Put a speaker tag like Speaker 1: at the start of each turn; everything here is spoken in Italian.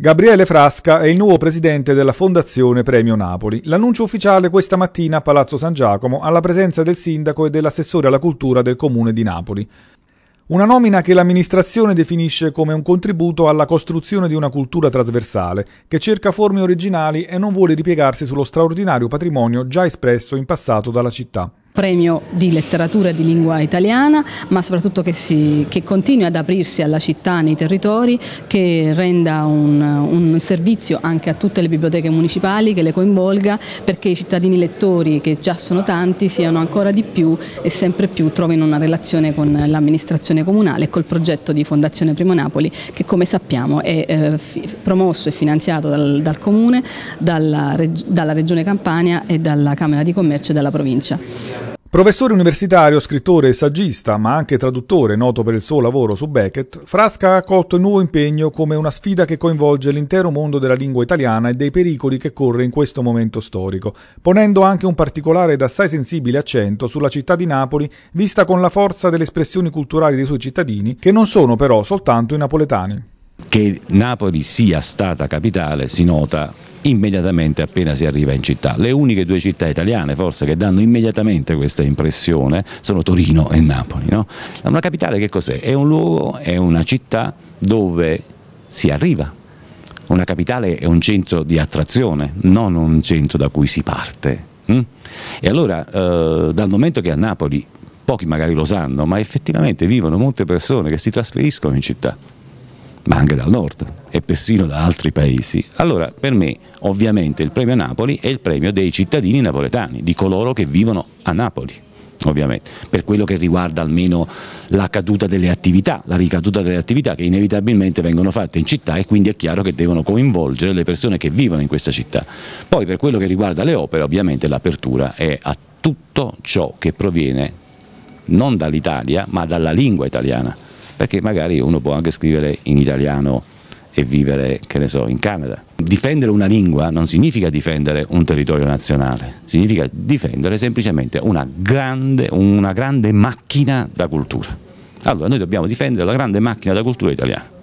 Speaker 1: Gabriele Frasca è il nuovo presidente della Fondazione Premio Napoli. L'annuncio ufficiale questa mattina a Palazzo San Giacomo alla presenza del sindaco e dell'assessore alla cultura del comune di Napoli. Una nomina che l'amministrazione definisce come un contributo alla costruzione di una cultura trasversale, che cerca forme originali e non vuole ripiegarsi sullo straordinario patrimonio già espresso in passato dalla città
Speaker 2: premio di letteratura di lingua italiana, ma soprattutto che, si, che continui ad aprirsi alla città, nei territori, che renda un, un, servizio anche a tutte le biblioteche municipali, che le coinvolga, perché i cittadini lettori, che già sono tanti, siano ancora di più e sempre più trovino una relazione con l'amministrazione comunale e col progetto di Fondazione Primo Napoli, che come sappiamo è eh, promosso e finanziato dal, dal Comune, dalla, reg dalla Regione Campania e dalla Camera di Commercio e dalla provincia.
Speaker 1: Professore universitario, scrittore e saggista, ma anche traduttore, noto per il suo lavoro su Beckett, Frasca ha accolto il nuovo impegno come una sfida che coinvolge l'intero mondo della lingua italiana e dei pericoli che corre in questo momento storico, ponendo anche un particolare ed assai sensibile accento sulla città di Napoli, vista con la forza delle espressioni culturali dei suoi cittadini, che non sono però soltanto i napoletani.
Speaker 3: Che Napoli sia stata capitale si nota immediatamente appena si arriva in città. Le uniche due città italiane forse che danno immediatamente questa impressione sono Torino e Napoli. No? Una capitale che cos'è? È un luogo, è una città dove si arriva. Una capitale è un centro di attrazione, non un centro da cui si parte. Hm? E allora eh, dal momento che a Napoli pochi magari lo sanno, ma effettivamente vivono molte persone che si trasferiscono in città ma anche dal nord e persino da altri paesi, allora per me ovviamente il premio Napoli è il premio dei cittadini napoletani, di coloro che vivono a Napoli ovviamente, per quello che riguarda almeno la caduta delle attività, la ricaduta delle attività che inevitabilmente vengono fatte in città e quindi è chiaro che devono coinvolgere le persone che vivono in questa città. Poi per quello che riguarda le opere ovviamente l'apertura è a tutto ciò che proviene non dall'Italia ma dalla lingua italiana perché magari uno può anche scrivere in italiano e vivere, che ne so, in Canada. Difendere una lingua non significa difendere un territorio nazionale, significa difendere semplicemente una grande, una grande macchina da cultura. Allora noi dobbiamo difendere la grande macchina da cultura italiana.